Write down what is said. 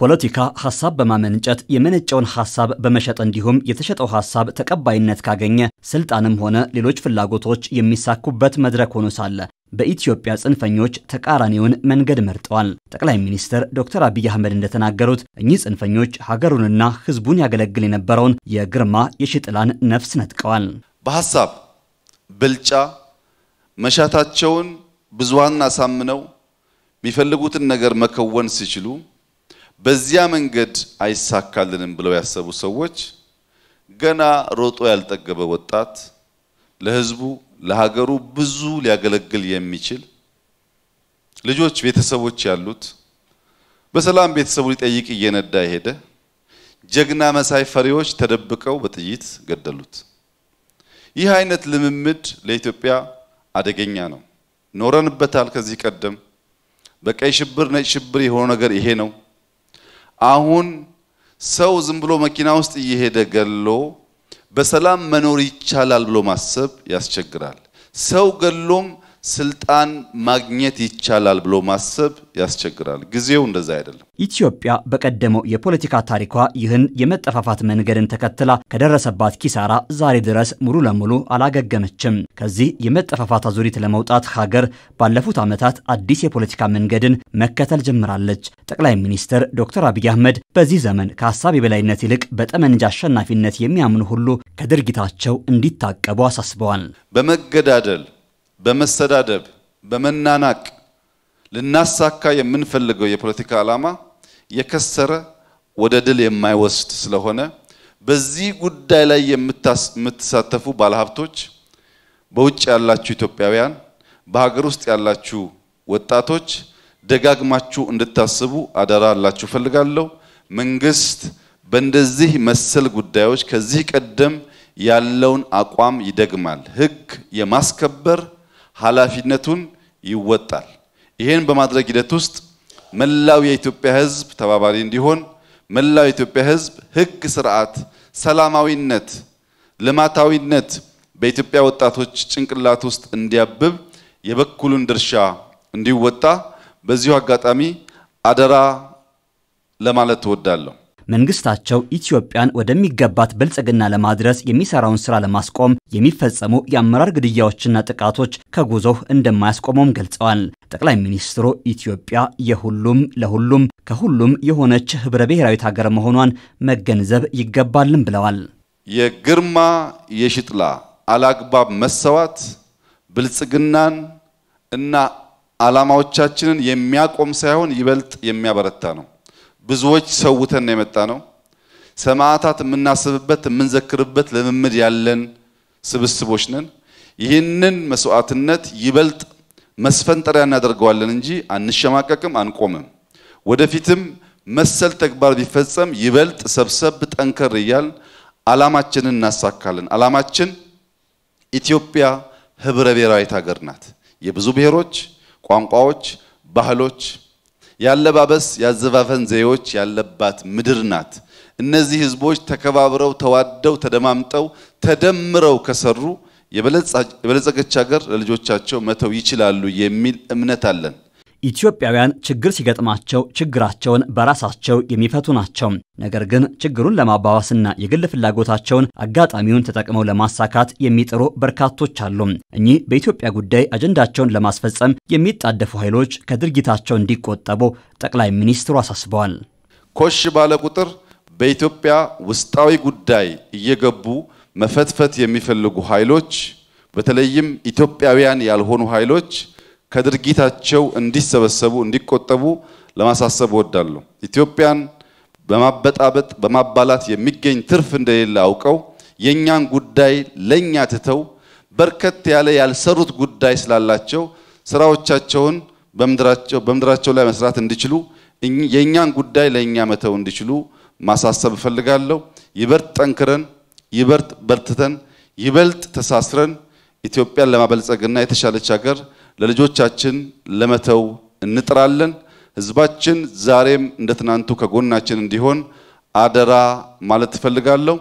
ፖለቲካ ሀሳብ በማመንጨት የመነጨውን ሀሳብ በመሸጥ እንዲሁም የተሸጠው ሀሳብ ተቀባይነት ካገኘ ስልጣንም ሆነ ሌሎች ፍላጎቶች የሚሳኩበት መድረክ ሆኖ ሳለ በኢትዮጵያ ጽንፈኞች ተቃራኒውን መንገድ መርጠዋል። ጠቅላይ ሚኒስትር ዶክተር አብይ አህመድ እንደተናገሩት እኚህ ጽንፈኞች ሀገሩንና ሕዝቡን ያገለግል የነበረውን የግርማ የሽጥላን ነፍስ ነጥቀዋል። በሐሳብ ብልጫ መሻታቸውን ብዙሃን አሳምነው የሚፈልጉትን ነገር መከወን ሲችሉ በዚያ መንገድ አይሳካልንም ብለው ያሰቡ ሰዎች ገና ሮጦ ያልጠገበ ወጣት ለህዝቡ ለሀገሩ ብዙ ሊያገለግል የሚችል ልጆች፣ ቤተሰቦች ያሉት በሰላም ቤተሰቡ ሊጠይቅ እየነዳ ሄደ ጀግና መሳይ ፈሪዎች ተደብቀው በጥይት ገደሉት። ይህ አይነት ልምምድ ለኢትዮጵያ አደገኛ ነው። ኖረንበታል። ከዚህ ቀደም በቀይ ሽብር፣ ነጭ ሽብር የሆነ ነገር ይሄ ነው። አሁን ሰው ዝም ብሎ መኪና ውስጥ እየሄደ ገሎ በሰላም መኖር ይቻላል ብሎ ማሰብ ያስቸግራል። ሰው ገሎም ስልጣን ማግኘት ይቻላል ብሎ ማሰብ ያስቸግራል። ጊዜው እንደዛ አይደለም። ኢትዮጵያ በቀደመው የፖለቲካ ታሪኳ ይህን የመጠፋፋት መንገድን ተከትላ ከደረሰባት ኪሳራ ዛሬ ድረስ ሙሉ ለሙሉ አላገገመችም። ከዚህ የመጠፋፋት አዙሪት ለመውጣት ሀገር ባለፉት ዓመታት አዲስ የፖለቲካ መንገድን መከተል ጀምራለች። ጠቅላይ ሚኒስትር ዶክተር አብይ አህመድ በዚህ ዘመን ከሀሳብ የበላይነት ይልቅ በጠመንጃ አሸናፊነት የሚያምኑ ሁሉ ከድርጊታቸው እንዲታቀቡ አሳስበዋል። በመገዳደል በመሰዳደብ በመናናቅ ልናሳካ የምንፈልገው የፖለቲካ ዓላማ የከሰረ ወደ ድል የማይወስድ ስለሆነ በዚህ ጉዳይ ላይ የምትሳተፉ ባለሀብቶች፣ በውጭ ያላችሁ ኢትዮጵያውያን፣ በሀገር ውስጥ ያላችሁ ወጣቶች ደጋግማችሁ እንድታስቡ አደራ አላችሁ ፈልጋለሁ። መንግስት በእንደዚህ መሰል ጉዳዮች ከዚህ ቀደም ያለውን አቋም ይደግማል። ህግ የማስከበር ኃላፊነቱን ይወጣል። ይህን በማድረግ ሂደት ውስጥ መላው የኢትዮጵያ ሕዝብ ተባባሪ እንዲሆን መላው የኢትዮጵያ ሕዝብ ህግ ስርዓት፣ ሰላማዊነት፣ ልማታዊነት በኢትዮጵያ ወጣቶች ጭንቅላት ውስጥ እንዲያብብ የበኩሉን ድርሻ እንዲወጣ በዚሁ አጋጣሚ አደራ ለማለት ትወዳለሁ መንግስታቸው ኢትዮጵያን ወደሚገባት ብልጽግና ለማድረስ የሚሰራውን ስራ ለማስቆም የሚፈጸሙ የአመራር ግድያዎችና ጥቃቶች ከጉዞው እንደማያስቆመውም ገልጸዋል። ጠቅላይ ሚኒስትሩ ኢትዮጵያ የሁሉም ለሁሉም ከሁሉም የሆነች ህብረ ብሔራዊት ሀገር መሆኗን መገንዘብ ይገባልን ብለዋል። የግርማ የሽጥላ አላግባብ መሰዋት ብልጽግናን እና ዓላማዎቻችንን የሚያቆም ሳይሆን ይበልጥ የሚያበረታ ነው። ብዙዎች ሰውተን ነው የመጣ ነው። ሰማዕታት የምናስብበት የምንዘክርበት ልምምድ ያለን ስብስቦች ነን። ይህንን መስዋዕትነት ይበልጥ መስፈንጠሪያ እናደርገዋለን እንጂ አንሸማቀቅም፣ አንቆምም። ወደፊትም መሰል ተግባር ቢፈጸም ይበልጥ ሰብሰብ ጠንከር እያል አላማችንን እናሳካለን። አላማችን ኢትዮጵያ ህብረ ብሔራዊት ሀገር ናት። የብዙ ብሔሮች፣ ቋንቋዎች፣ ባህሎች የአለባበስ የአዘፋፈን ዘዬዎች ያለባት ምድር ናት። እነዚህ ህዝቦች ተከባብረው ተዋደው ተደማምጠው ተደምረው ከሰሩ የበለጸገች ሀገር ለልጆቻቸው መተው ይችላሉ የሚል እምነት አለን። ኢትዮጵያውያን ችግር ሲገጥማቸው ችግራቸውን በራሳቸው የሚፈቱ ናቸው። ነገር ግን ችግሩን ለማባባስና የግል ፍላጎታቸውን አጋጣሚውን ተጠቅመው ለማሳካት የሚጥሩ በርካቶች አሉ። እኚህ በኢትዮጵያ ጉዳይ አጀንዳቸውን ለማስፈጸም የሚጣደፉ ኃይሎች ከድርጊታቸው እንዲቆጠቡ ጠቅላይ ሚኒስትሩ አሳስበዋል። ኮሽ ባለ ቁጥር በኢትዮጵያ ውስጣዊ ጉዳይ እየገቡ መፈትፈት የሚፈልጉ ኃይሎች በተለይም ኢትዮጵያውያን ያልሆኑ ኃይሎች ከድርጊታቸው እንዲሰበሰቡ፣ እንዲቆጠቡ ለማሳሰብ እወዳለሁ። ኢትዮጵያን በማበጣበጥ በማባላት የሚገኝ ትርፍ እንደሌለ አውቀው የእኛን ጉዳይ ለእኛ ትተው በርከት ያለ ያልሰሩት ጉዳይ ስላላቸው ስራዎቻቸውን በምድራቸው ላይ መስራት እንዲችሉ የእኛን ጉዳይ ለእኛ መተው እንዲችሉ ማሳሰብ እፈልጋለሁ። ይበልጥ ጠንክረን ይበልጥ በርትተን ይበልጥ ተሳስረን ኢትዮጵያን ለማበልጸግና የተሻለች ሀገር ለልጆቻችን ለመተው እንጥራለን። ህዝባችን ዛሬም እንደ ትናንቱ ከጎናችን እንዲሆን አደራ ማለት ትፈልጋለሁ።